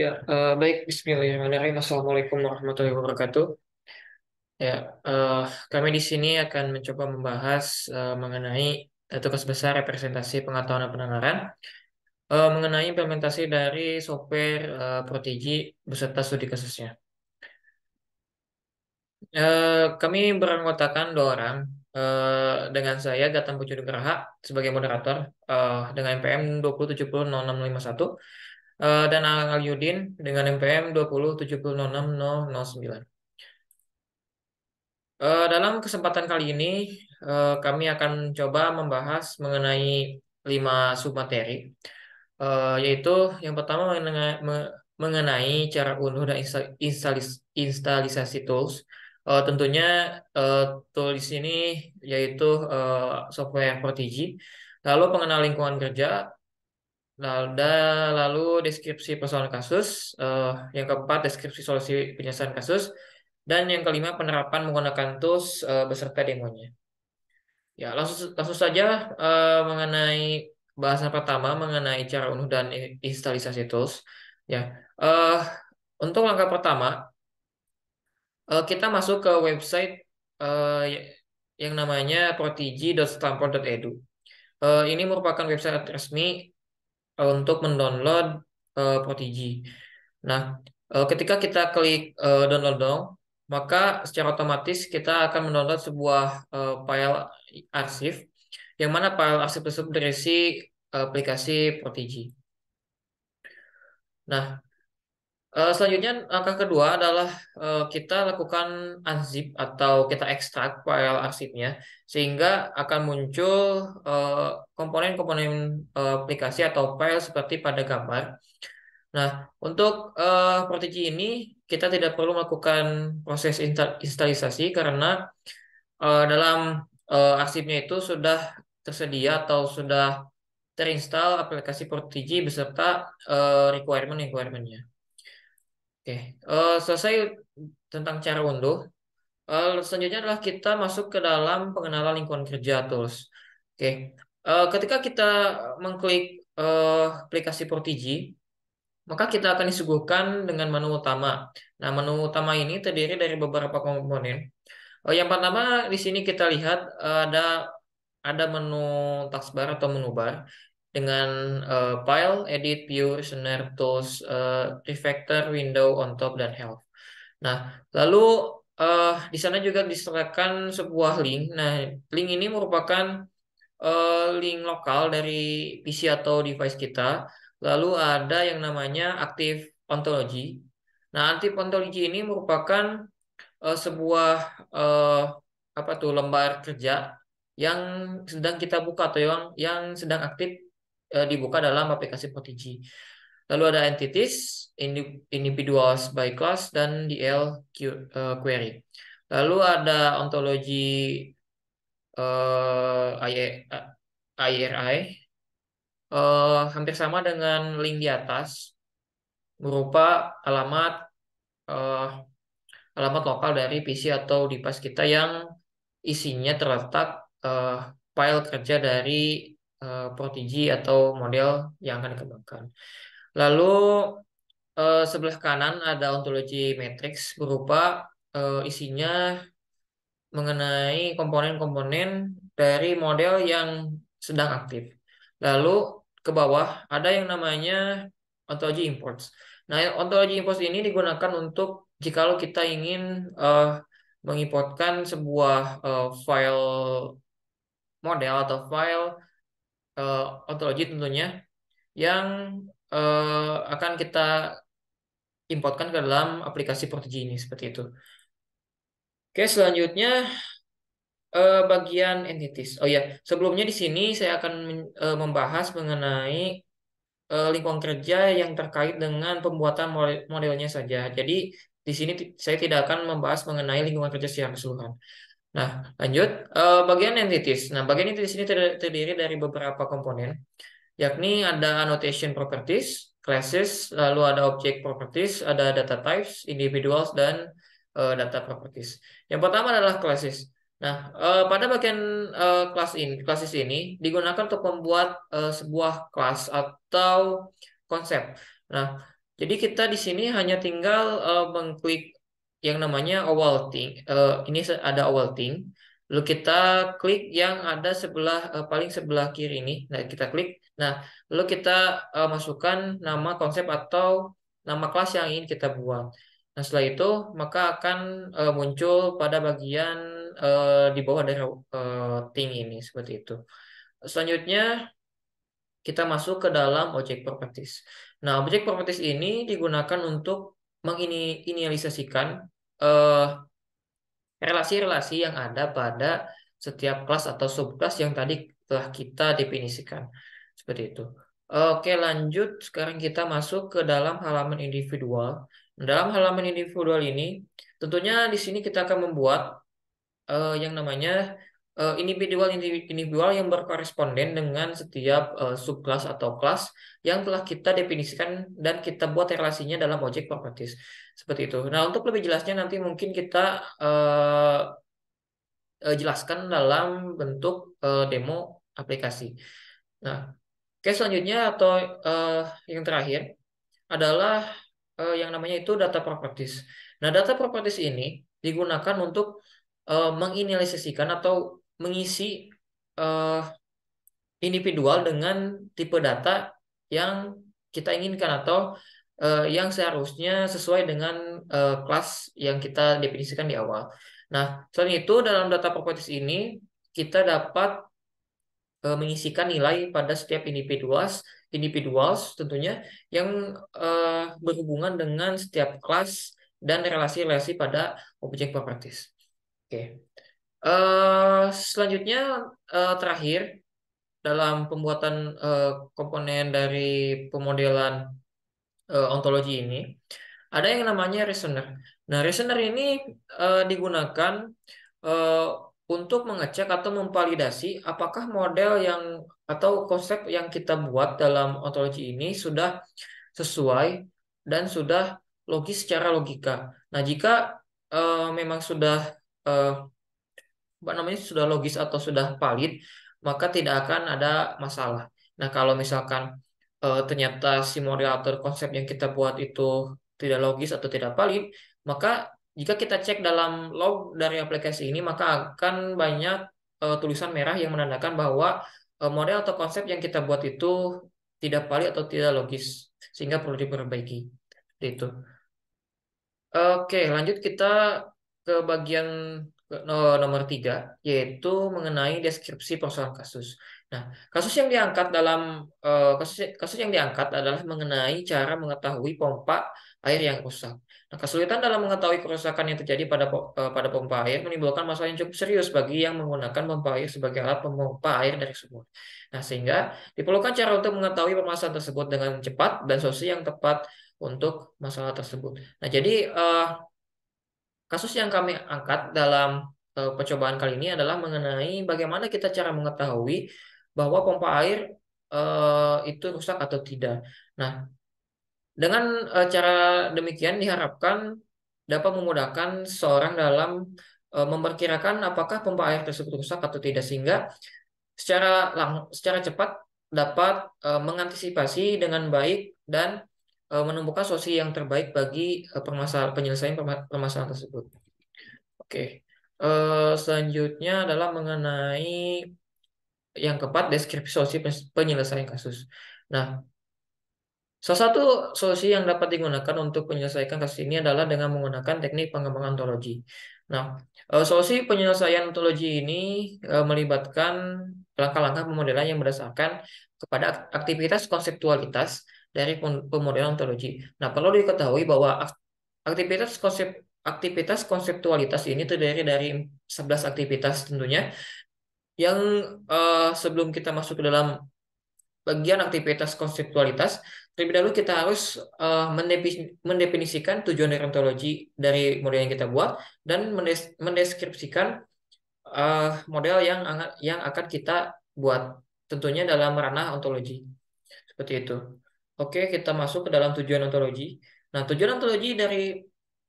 Ya, uh, baik. Bismillahirrahmanirrahim. Assalamualaikum warahmatullahi wabarakatuh. Ya, uh, kami di sini akan mencoba membahas uh, mengenai tugas besar representasi pengetahuan dan pendengaran uh, eh, mengenai implementasi dari software uh, Protegi beserta studi kasusnya. Uh, kami beranggotakan dua orang uh, dengan saya Gatam Pucu Geraha sebagai moderator uh, dengan MPM 2070651 uh, dan Angal Yudin dengan MPM sembilan. Eh, dalam kesempatan kali ini, eh, kami akan coba membahas mengenai lima submateri, eh, yaitu yang pertama mengenai mengenai cara unduh dan instalis instalisasi tools. Tentunya tools ini yaitu software Protigi, lalu pengenal lingkungan kerja, lalu deskripsi persoalan kasus, yang keempat deskripsi solusi penyelesaian kasus, dan yang kelima, penerapan menggunakan tools uh, beserta demonya. Ya, langsung, langsung saja uh, mengenai bahasan pertama mengenai cara unduh dan instalisasi tools. Ya, uh, untuk langkah pertama, uh, kita masuk ke website uh, yang namanya protigi.stanford.edu. Uh, ini merupakan website resmi uh, untuk mendownload uh, Protigi. Nah, uh, ketika kita klik uh, download dong, maka secara otomatis kita akan mendownload sebuah uh, file arsip yang mana file arsip tersebut berisi eh, aplikasi Protigi. Nah, uh, selanjutnya langkah kedua adalah uh, kita lakukan unzip atau kita ekstrak file arsipnya sehingga akan muncul komponen-komponen uh, aplikasi atau file seperti pada gambar Nah, untuk uh, eh, Prodigy ini kita tidak perlu melakukan proses instalisasi karena uh, dalam uh, arsipnya itu sudah tersedia atau sudah terinstall aplikasi Prodigy beserta uh, requirement requirementnya. Oke, okay. uh, selesai tentang cara unduh. Uh, selanjutnya adalah kita masuk ke dalam pengenalan lingkungan kerja tools. Oke, okay. ketika kita mengklik uh, aplikasi Prodigy maka kita akan disuguhkan dengan menu utama. Nah, menu utama ini terdiri dari beberapa komponen. Oh, yang pertama di sini kita lihat eh, ada ada menu taskbar atau menu bar dengan uh, file, edit, view, listener, tools, uh, refactor, window, on top, dan help. Nah, lalu uh, di sana juga disertakan sebuah link. Nah, link ini merupakan uh, link lokal dari PC atau device kita. Lalu ada yang namanya aktif ontologi. Nah, aktif ontologi ini merupakan uh, sebuah uh, apa tuh lembar kerja yang sedang kita buka atau yang yang sedang aktif uh, dibuka dalam aplikasi Potigi. Lalu ada entities, individuals by class dan DL query. Lalu ada ontologi uh, IRI uh, hampir sama dengan link di atas berupa alamat uh, alamat lokal dari PC atau device kita yang isinya terletak uh, file kerja dari uh, Prodigy atau model yang akan dikembangkan. Lalu uh, sebelah kanan ada ontologi matrix berupa uh, isinya mengenai komponen-komponen dari model yang sedang aktif. Lalu ke bawah ada yang namanya ontologi imports. Nah, ontologi imports ini digunakan untuk jikalau kita ingin uh, mengimportkan sebuah uh, file model atau file uh, ontologi tentunya yang uh, akan kita importkan ke dalam aplikasi Prodigy ini seperti itu. Oke, selanjutnya uh, bagian entities. Oh ya, sebelumnya di sini saya akan uh, membahas mengenai uh, lingkungan kerja yang terkait dengan pembuatan modelnya saja. Jadi di sini saya tidak akan membahas mengenai lingkungan kerja secara keseluruhan. Nah, lanjut uh, bagian entities. Nah, bagian entities ini terdiri dari beberapa komponen, yakni ada annotation properties, classes, lalu ada object properties, ada data types, individuals dan data properties. Yang pertama adalah classes. Nah, uh, pada bagian uh, kelas ini, klasis ini digunakan untuk membuat uh, sebuah kelas atau konsep. Nah, jadi kita di sini hanya tinggal uh, mengklik yang namanya overting. Uh, ini ada overting. Lalu kita klik yang ada sebelah uh, paling sebelah kiri ini. Nah, kita klik. Nah, lalu kita uh, masukkan nama konsep atau nama kelas yang ingin kita buat. Nah, setelah itu maka akan uh, muncul pada bagian uh, di bawah dari eh, tim ini seperti itu. Selanjutnya kita masuk ke dalam object properties. Nah, object properties ini digunakan untuk menginisialisasikan eh, relasi-relasi yang ada pada setiap kelas atau subkelas yang tadi telah kita definisikan. Seperti itu. Oke, lanjut. Sekarang kita masuk ke dalam halaman individual. Dalam halaman individual ini, tentunya di sini kita akan membuat uh, yang namanya uh, individual individual yang berkoresponden dengan setiap uh, eh, subkelas atau kelas yang telah kita definisikan dan kita buat relasinya dalam objek properties seperti itu. Nah untuk lebih jelasnya nanti mungkin kita uh, uh, jelaskan dalam bentuk uh, demo aplikasi. Nah case selanjutnya atau uh, yang terakhir adalah uh, yang namanya itu data properties. Nah, data properties ini digunakan untuk uh, atau mengisi uh, individual dengan tipe data yang kita inginkan atau uh, yang seharusnya sesuai dengan uh, kelas yang kita definisikan di awal. Nah, selain itu dalam data properties ini kita dapat uh, mengisikan nilai pada setiap individuals, individuals tentunya yang uh, berhubungan dengan setiap kelas dan relasi-relasi pada objek properties. Oke. Uh, selanjutnya uh, terakhir dalam pembuatan uh, komponen dari pemodelan uh, ontologi ini ada yang namanya reasoner. Nah, reasoner ini uh, digunakan uh, untuk mengecek atau memvalidasi apakah model yang atau konsep yang kita buat dalam ontologi ini sudah sesuai dan sudah logis secara logika. Nah, jika uh, memang sudah eh, apa namanya sudah logis atau sudah valid, maka tidak akan ada masalah. Nah, kalau misalkan eh, ternyata si model atau konsep yang kita buat itu tidak logis atau tidak valid, maka jika kita cek dalam log dari aplikasi ini, maka akan banyak uh, tulisan merah yang menandakan bahwa uh, eh, model atau konsep yang kita buat itu tidak valid atau tidak logis, sehingga perlu diperbaiki. Itu. Oke, lanjut kita ke bagian nomor tiga, yaitu mengenai deskripsi persoalan kasus. Nah, kasus yang diangkat dalam eh, kasus kasus yang diangkat adalah mengenai cara mengetahui pompa air yang rusak. Nah, kesulitan dalam mengetahui kerusakan yang terjadi pada eh, pada pompa air menimbulkan masalah yang cukup serius bagi yang menggunakan pompa air sebagai alat pompa air dari sumur. Nah, sehingga diperlukan cara untuk mengetahui permasalahan tersebut dengan cepat dan solusi yang tepat untuk masalah tersebut. Nah, jadi uh, Kasus yang kami angkat dalam uh, percobaan kali ini adalah mengenai bagaimana kita cara mengetahui bahwa pompa air uh, itu rusak atau tidak. Nah, dengan uh, cara demikian diharapkan dapat memudahkan seorang dalam uh, memperkirakan apakah pompa air tersebut rusak atau tidak sehingga secara lang secara cepat dapat uh, mengantisipasi dengan baik dan Eh, menemukan solusi yang terbaik bagi eh, permasalahan penyelesaian permasalahan tersebut. Oke, eh, selanjutnya adalah mengenai yang keempat deskripsi solusi penyelesaian kasus. Nah, salah satu solusi yang dapat digunakan untuk menyelesaikan kasus ini adalah dengan menggunakan teknik pengembangan ontologi. Nah, solusi penyelesaian ontologi ini melibatkan langkah-langkah pemodelan yang berdasarkan kepada aktivitas konseptualitas dari pemodelan ontologi. Nah, perlu diketahui bahwa aktivitas konsep aktivitas konseptualitas ini terdiri dari 11 aktivitas tentunya yang uh, sebelum kita masuk ke dalam bagian aktivitas konseptualitas terlebih dahulu kita harus uh, mendefinisikan tujuan dari ontologi dari model yang kita buat dan mendes mendeskripsikan uh, model yang yang akan kita buat tentunya dalam ranah ontologi seperti itu. Oke, kita masuk ke dalam tujuan ontologi. Nah, tujuan ontologi dari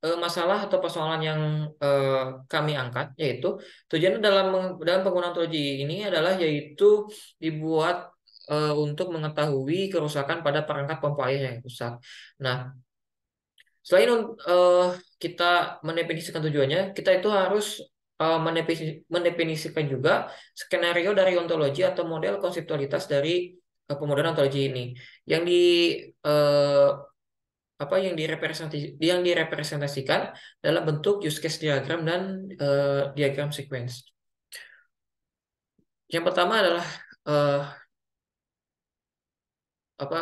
uh, masalah atau persoalan yang uh, kami angkat yaitu tujuan dalam dalam penggunaan ontologi ini adalah yaitu dibuat uh, untuk mengetahui kerusakan pada perangkat pompa air yang rusak. Nah, selain kita mendefinisikan tujuannya, kita itu harus mendefinisikan juga skenario dari ontologi atau model konseptualitas dari pemodelan ontologi ini yang di eh, apa yang direpresentasi yang direpresentasikan dalam bentuk use case diagram dan eh, diagram sequence. Yang pertama adalah eh, apa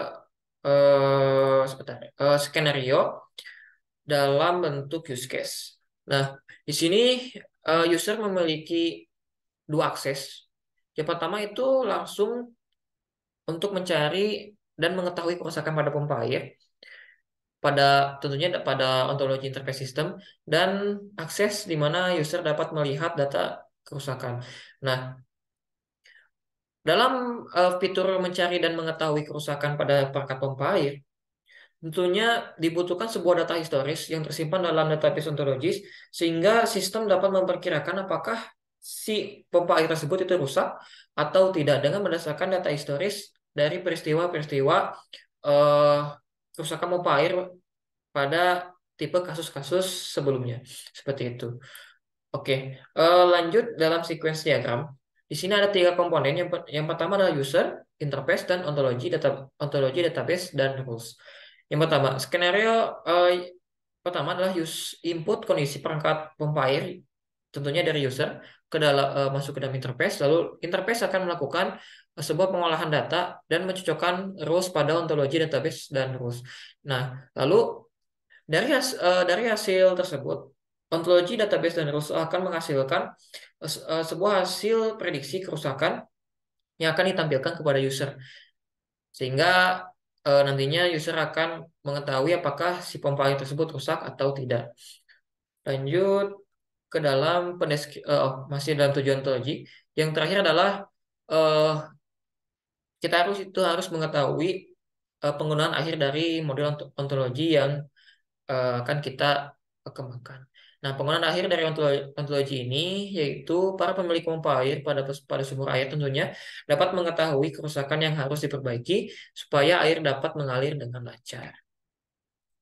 eh, sebentar eh, skenario dalam bentuk use case. Nah, di sini eh, user memiliki dua akses. Yang pertama itu langsung untuk mencari dan mengetahui kerusakan pada pompa air pada tentunya pada ontologi interface system dan akses di mana user dapat melihat data kerusakan. Nah, dalam uh, fitur mencari dan mengetahui kerusakan pada perangkat pompa air, tentunya dibutuhkan sebuah data historis yang tersimpan dalam database ontologis sehingga sistem dapat memperkirakan apakah si pompa air tersebut itu rusak atau tidak dengan berdasarkan data historis dari peristiwa-peristiwa uh, kerusakan pompa air pada tipe kasus-kasus sebelumnya seperti itu. Oke, uh, lanjut dalam sequence diagram. Di sini ada tiga komponen. Yang, yang pertama adalah user, interface, dan ontologi, data, ontologi database dan rules. Yang pertama, skenario uh, pertama adalah use input kondisi perangkat pompa air tentunya dari user ke dalam uh, masuk ke dalam interface lalu interface akan melakukan sebuah pengolahan data dan mencocokkan rules pada ontologi database dan rules. Nah, lalu dari has, uh, dari hasil tersebut, ontologi database dan rules akan menghasilkan uh, sebuah hasil prediksi kerusakan yang akan ditampilkan kepada user. Sehingga uh, nantinya user akan mengetahui apakah si pompa air tersebut rusak atau tidak. Lanjut ke dalam pendesk uh, masih dalam tujuan ontologi. Yang terakhir adalah uh, kita harus itu harus mengetahui uh, penggunaan akhir dari model ontologi yang uh, akan kita kembangkan. Nah, penggunaan akhir dari ontologi ini yaitu para pemilik pompa air pada pada sumber air tentunya dapat mengetahui kerusakan yang harus diperbaiki supaya air dapat mengalir dengan lancar.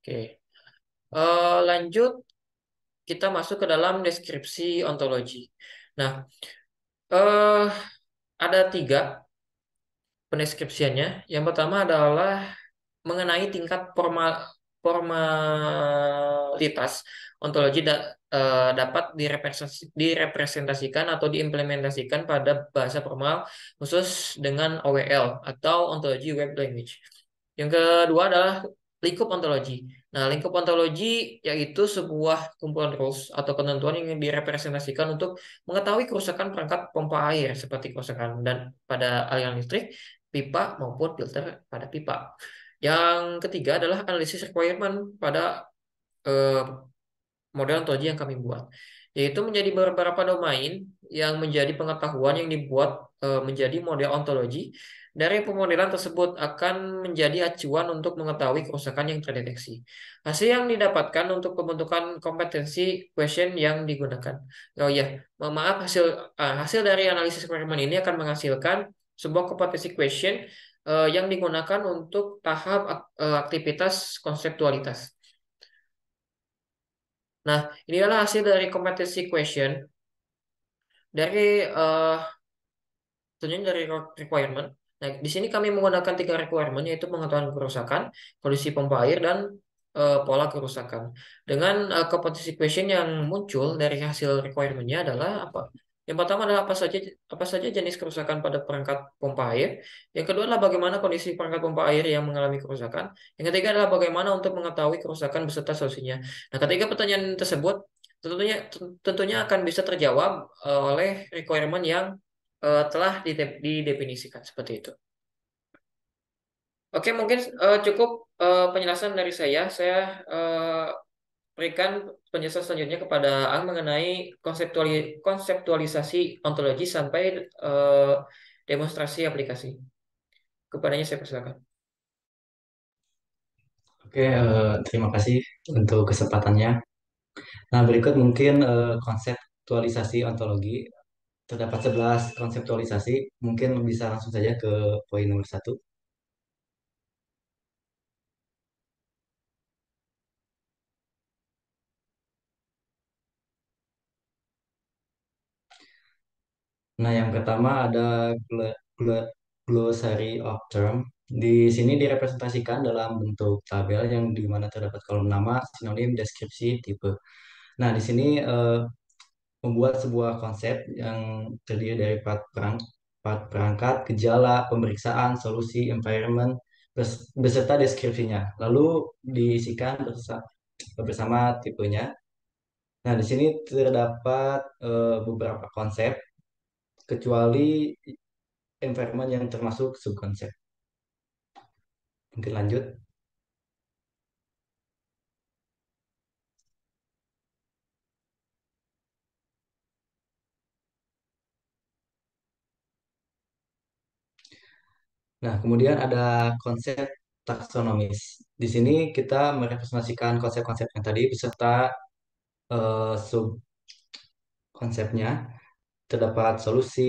Oke. Uh, lanjut kita masuk ke dalam deskripsi ontologi. Nah, uh, ada tiga pendeskripsiannya. Yang pertama adalah mengenai tingkat formal formalitas ontologi da, e, dapat direpresentasikan atau diimplementasikan pada bahasa formal khusus dengan OWL atau ontologi web language. Yang kedua adalah lingkup ontologi. Nah, lingkup ontologi yaitu sebuah kumpulan rules atau ketentuan yang direpresentasikan untuk mengetahui kerusakan perangkat pompa air seperti kerusakan dan pada aliran listrik, pipa maupun filter pada pipa. Yang ketiga adalah analisis requirement pada eh, model ontologi yang kami buat, yaitu menjadi beberapa domain yang menjadi pengetahuan yang dibuat eh, menjadi model ontologi dari pemodelan tersebut akan menjadi acuan untuk mengetahui kerusakan yang terdeteksi. Hasil yang didapatkan untuk pembentukan kompetensi question yang digunakan. Oh iya yeah. maaf hasil eh, hasil dari analisis eksperimen ini akan menghasilkan sebuah kompetensi question eh, yang digunakan untuk tahap aktivitas konseptualitas. Nah, inilah hasil dari kompetensi question dari uh, tentunya dari requirement. Nah, di sini kami menggunakan tiga requirement yaitu pengetahuan kerusakan, kondisi pompa air dan uh, pola kerusakan. Dengan uh, eh, competency question yang muncul dari hasil requirementnya adalah apa? Yang pertama adalah apa saja apa saja jenis kerusakan pada perangkat pompa air. Yang kedua adalah bagaimana kondisi perangkat pompa air yang mengalami kerusakan. Yang ketiga adalah bagaimana untuk mengetahui kerusakan beserta solusinya. Nah, ketiga pertanyaan tersebut tentunya tentunya akan bisa terjawab eh, oleh requirement yang uh, telah didefinisikan seperti itu. Oke, mungkin uh, cukup uh, penjelasan dari saya. Saya uh, berikan penjelasan selanjutnya kepada Ang mengenai konseptuali konseptualisasi ontologi sampai uh, demonstrasi aplikasi. Kepadanya saya persilakan. Oke, uh, terima kasih untuk kesempatannya. Nah, berikut mungkin uh, konseptualisasi ontologi. Terdapat 11 konseptualisasi, mungkin bisa langsung saja ke poin nomor satu. Nah, yang pertama ada glossary of term. Di sini direpresentasikan dalam bentuk tabel yang di mana terdapat kolom nama, sinonim, deskripsi, tipe. Nah, di sini uh, membuat sebuah konsep yang terdiri dari empat perang, perangkat, gejala, pemeriksaan, solusi, environment, beserta deskripsinya. Lalu diisikan bersama, bersama tipenya. Nah, di sini terdapat uh, beberapa konsep, kecuali environment yang termasuk subkonsep. Mungkin lanjut. Nah, kemudian ada konsep taksonomis. Di sini kita merepresentasikan konsep-konsep yang tadi beserta uh, eh, sub konsepnya. Terdapat solusi,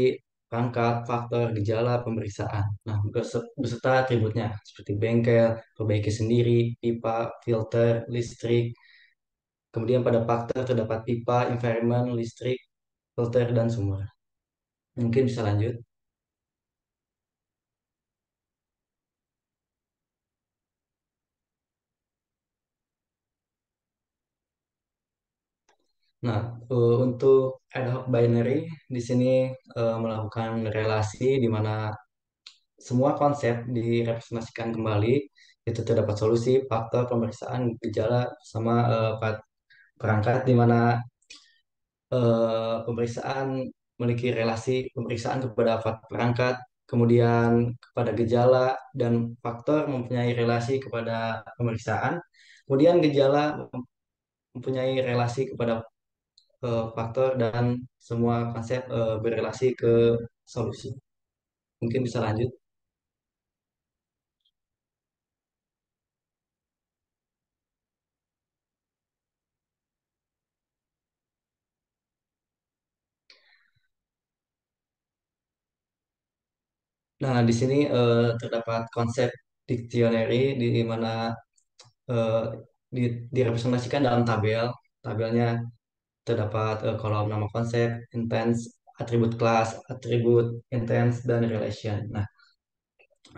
rangka, faktor, gejala, pemeriksaan. Nah, beserta atributnya seperti bengkel, perbaiki sendiri, pipa, filter, listrik. Kemudian pada faktor terdapat pipa, environment, listrik, filter, dan sumber. Mungkin bisa lanjut. Nah, uh, untuk ad hoc binary di sini uh, melakukan relasi di mana semua konsep direpresentasikan kembali itu terdapat solusi, faktor pemeriksaan, gejala sama uh, perangkat di mana uh, pemeriksaan memiliki relasi pemeriksaan kepada perangkat, kemudian kepada gejala dan faktor mempunyai relasi kepada pemeriksaan, kemudian gejala mempunyai relasi kepada faktor dan semua konsep eh, berrelasi ke solusi. Mungkin bisa lanjut. Nah, di sini eh, terdapat konsep dictionary di mana eh, di- direpresentasikan dalam tabel. Tabelnya terdapat uh, kolom nama konsep, intense, atribut kelas, atribut intense, dan relation. Nah,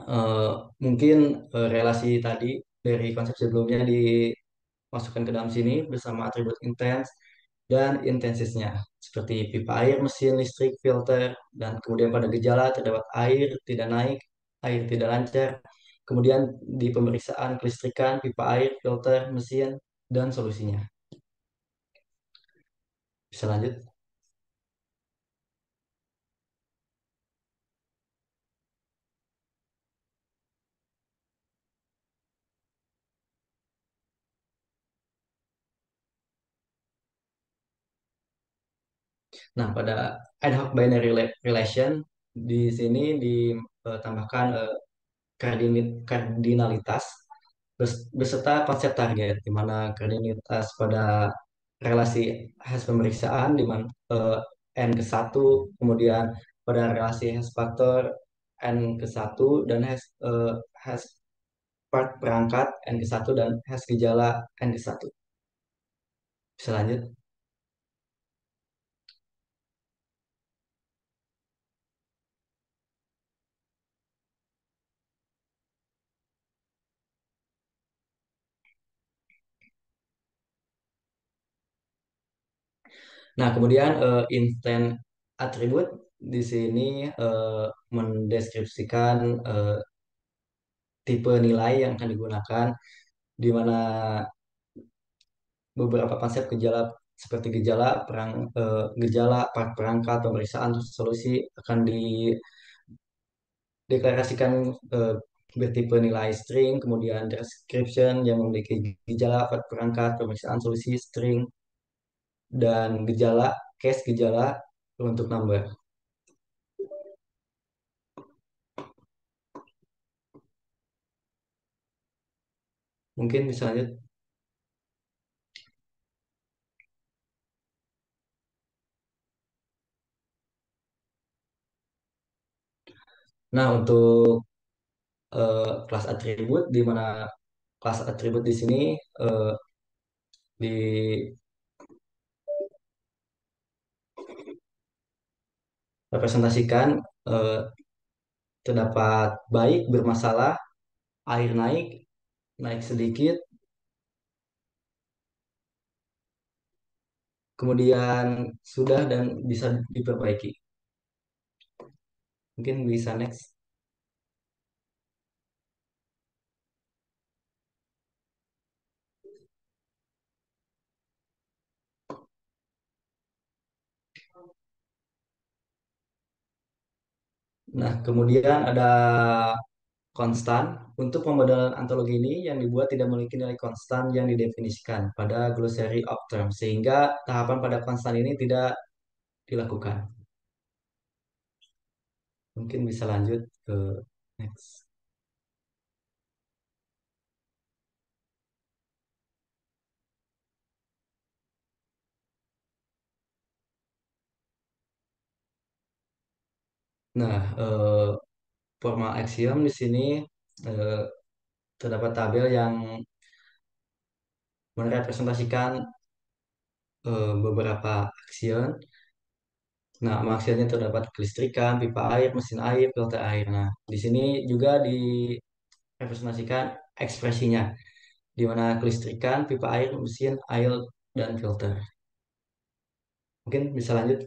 uh, mungkin uh, relasi tadi dari konsep sebelumnya dimasukkan ke dalam sini bersama atribut intense dan intensisnya seperti pipa air, mesin listrik, filter, dan kemudian pada gejala terdapat air tidak naik, air tidak lancar, kemudian di pemeriksaan kelistrikan, pipa air, filter, mesin, dan solusinya. Bisa lanjut? Nah, pada ad hoc binary relation di sini ditambahkan eh, eh, kardinalitas beserta konsep target, di mana kardinalitas pada relasi hasil pemeriksaan di mana uh, n ke satu kemudian pada relasi hash faktor n ke satu dan hash uh, hash part perangkat n ke satu dan hash gejala n ke satu bisa lanjut Nah, kemudian uh, eh, intent attribute di sini uh, mendeskripsikan uh, tipe nilai yang akan digunakan di mana beberapa konsep gejala seperti gejala perang uh, gejala part perangkat pemeriksaan solusi akan deklarasikan uh, bertipe nilai string kemudian description yang memiliki gejala perangkat pemeriksaan solusi string dan gejala case gejala untuk nambah. Mungkin misalnya Nah, untuk uh, kelas atribut di mana kelas atribut di sini uh, di representasikan eh, terdapat baik bermasalah air naik naik sedikit kemudian sudah dan bisa diperbaiki mungkin bisa next Nah, kemudian ada konstan. Untuk pemodelan antologi ini yang dibuat tidak memiliki nilai konstan yang didefinisikan pada glossary of terms sehingga tahapan pada konstan ini tidak dilakukan. Mungkin bisa lanjut ke next. Nah, eh, formal axiom di sini eh, terdapat tabel yang merepresentasikan eh, beberapa aksion. Nah, maksudnya terdapat kelistrikan, pipa air, mesin air, filter air. Nah, di sini juga direpresentasikan ekspresinya, di mana kelistrikan, pipa air, mesin, air, dan filter. Mungkin bisa lanjut.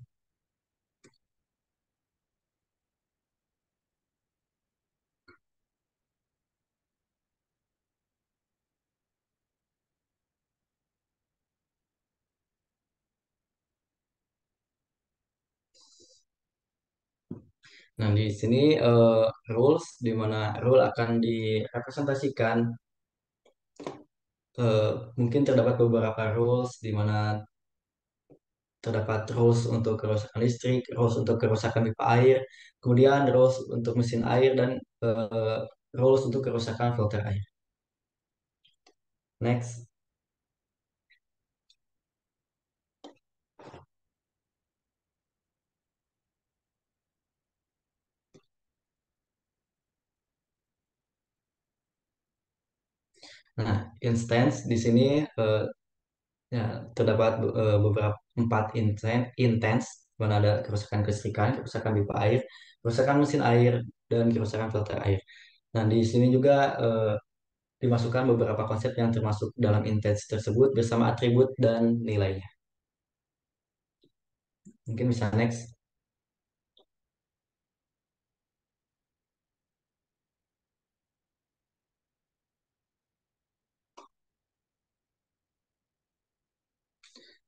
Nah, di sini uh, rules di mana rule akan direpresentasikan uh, mungkin terdapat beberapa rules di mana terdapat rules untuk kerusakan listrik, rules untuk kerusakan pipa air, kemudian rules untuk mesin air dan uh, rules untuk kerusakan filter air. Next. Nah, instance di sini uh, ya terdapat uh, beberapa empat instance, intense, mana ada kerusakan kelistrikan, kerusakan pipa air, kerusakan mesin air, dan kerusakan filter air. Nah, di sini juga uh, dimasukkan beberapa konsep yang termasuk dalam intense tersebut bersama atribut dan nilainya. Mungkin bisa next.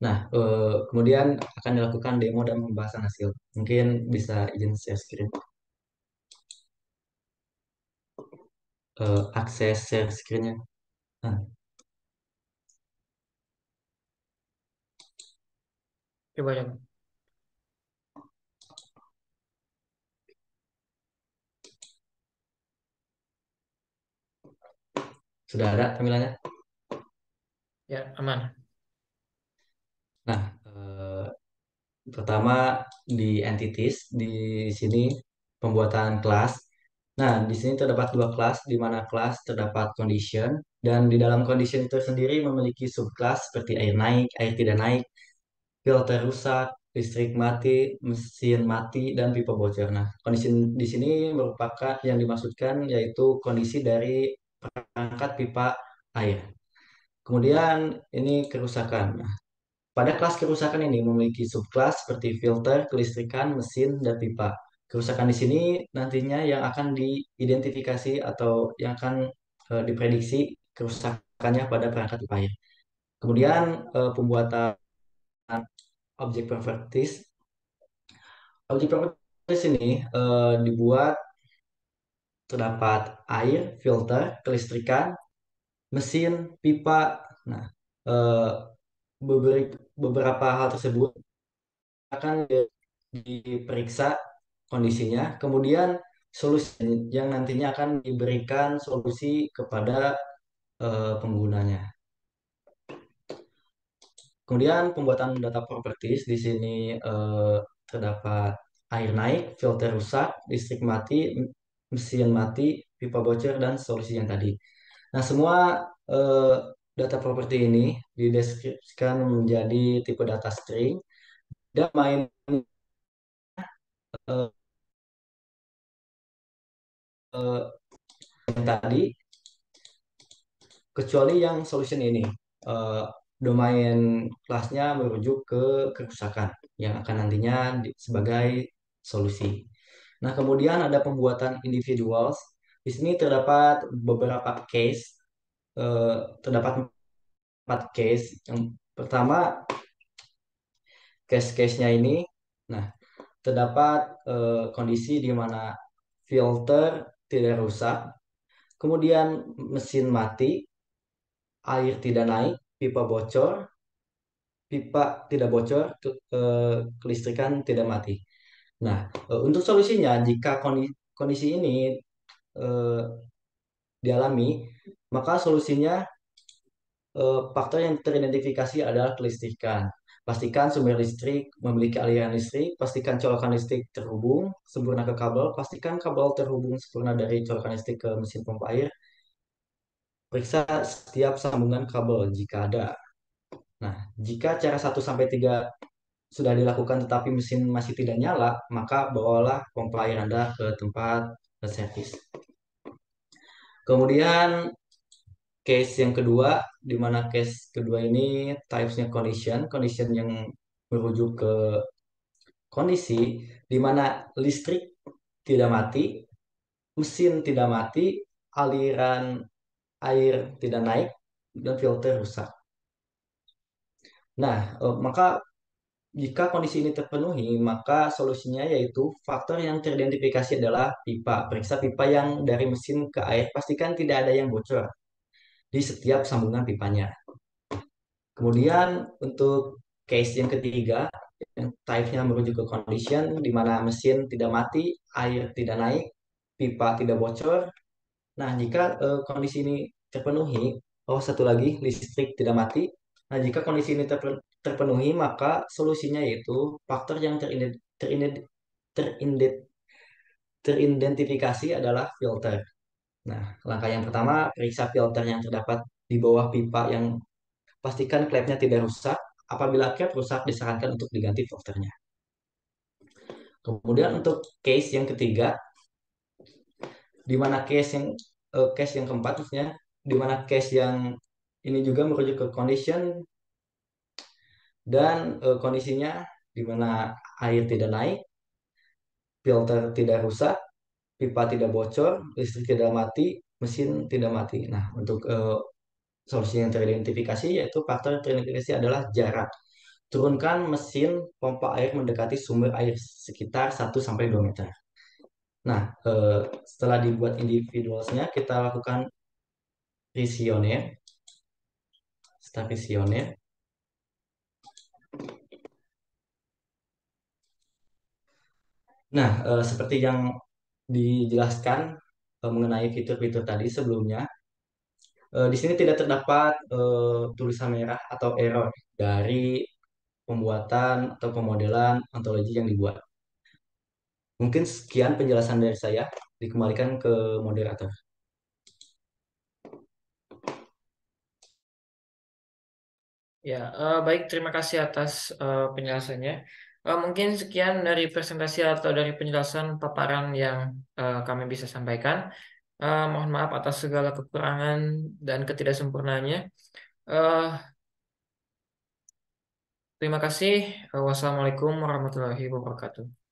Nah, uh, kemudian akan dilakukan demo dan pembahasan hasil. Mungkin bisa izin share screen. Uh, akses share screen-nya. Nah. Coba, banyak. Sudah ada tampilannya? Ya, aman. Nah, eh, pertama di entities di sini pembuatan kelas. Nah, di sini terdapat dua kelas di mana kelas terdapat condition dan di dalam condition itu sendiri memiliki subkelas seperti air naik, air tidak naik, filter rusak, listrik mati, mesin mati dan pipa bocor. Nah, kondisi di sini merupakan yang dimaksudkan yaitu kondisi dari perangkat pipa air. Kemudian ini kerusakan. Nah, pada kelas kerusakan ini memiliki subkelas seperti filter, kelistrikan, mesin, dan pipa. Kerusakan di sini nantinya yang akan diidentifikasi atau yang akan eh, diprediksi kerusakannya pada perangkat upaya. Kemudian eh, pembuatan objek properties. Objek properties ini eh, dibuat terdapat air, filter, kelistrikan, mesin, pipa. Nah, beberapa hal tersebut akan diperiksa kondisinya, kemudian solusi yang nantinya akan diberikan solusi kepada uh, penggunanya. Kemudian pembuatan data properties di sini uh, terdapat air naik, filter rusak, listrik mati, mesin mati, pipa bocor dan solusi yang tadi. Nah semua uh, data properti ini dideskripsikan menjadi tipe data string dan main uh, uh, tadi kecuali yang solution ini uh, domain kelasnya merujuk ke kerusakan yang akan nantinya di, sebagai solusi. Nah, kemudian ada pembuatan individuals. Di sini terdapat beberapa case Eh, terdapat empat case. Yang pertama case-case-nya ini, nah terdapat uh, kondisi di mana filter tidak rusak, kemudian mesin mati, air tidak naik, pipa bocor, pipa tidak bocor, ke, uh, kelistrikan tidak mati. Nah, uh, untuk solusinya jika kondisi, kondisi ini dialami, maka solusinya eh, faktor yang teridentifikasi adalah kelistrikan. Pastikan sumber listrik memiliki aliran listrik, pastikan colokan listrik terhubung sempurna ke kabel, pastikan kabel terhubung sempurna dari colokan listrik ke mesin pompa air. Periksa setiap sambungan kabel jika ada. Nah, jika cara 1 sampai 3 sudah dilakukan tetapi mesin masih tidak nyala, maka bawalah pompa air Anda ke tempat servis. Kemudian case yang kedua di mana case kedua ini typesnya condition condition yang merujuk ke kondisi di mana listrik tidak mati mesin tidak mati aliran air tidak naik dan filter rusak nah e, maka jika kondisi ini terpenuhi, maka solusinya yaitu faktor yang teridentifikasi adalah pipa. Periksa pipa yang dari mesin ke air, pastikan tidak ada yang bocor di setiap sambungan pipanya. Kemudian untuk case yang ketiga, yang type-nya merujuk ke condition, di mana mesin tidak mati, air tidak naik, pipa tidak bocor. Nah, jika uh, kondisi ini terpenuhi, oh satu lagi, listrik tidak mati. Nah, jika kondisi ini terpenuhi, maka solusinya yaitu faktor yang teridentifikasi adalah filter. Nah, langkah yang pertama, periksa filter yang terdapat di bawah pipa yang pastikan klepnya tidak rusak. Apabila klep rusak, disarankan untuk diganti filternya. Kemudian untuk case yang ketiga, di mana case yang uh, case yang keempat maksudnya, di mana case yang ini juga merujuk ke condition dan uh, kondisinya di mana air tidak naik, filter tidak rusak, pipa tidak bocor, listrik tidak mati, mesin hmm. tidak mati. Nah, untuk uh, solusi yang teridentifikasi yaitu faktor yang teridentifikasi adalah jarak. Turunkan mesin pompa air mendekati sumber air sekitar 1-2 meter. Nah, uh, setelah dibuat individualnya, kita lakukan risionya. Setelah risionya. Nah, eh, seperti yang dijelaskan uh, mengenai fitur-fitur tadi sebelumnya. Uh, di sini tidak terdapat uh, tulisan merah atau error dari pembuatan atau pemodelan ontologi yang dibuat. Mungkin sekian penjelasan dari saya. Dikembalikan ke moderator. Ya, uh, baik. Terima kasih atas uh, penjelasannya. Uh, mungkin sekian dari presentasi atau dari penjelasan paparan yang uh, kami bisa sampaikan. Uh, mohon maaf atas segala kekurangan dan ketidaksempurnaannya. Uh, terima kasih. Wassalamualaikum warahmatullahi wabarakatuh.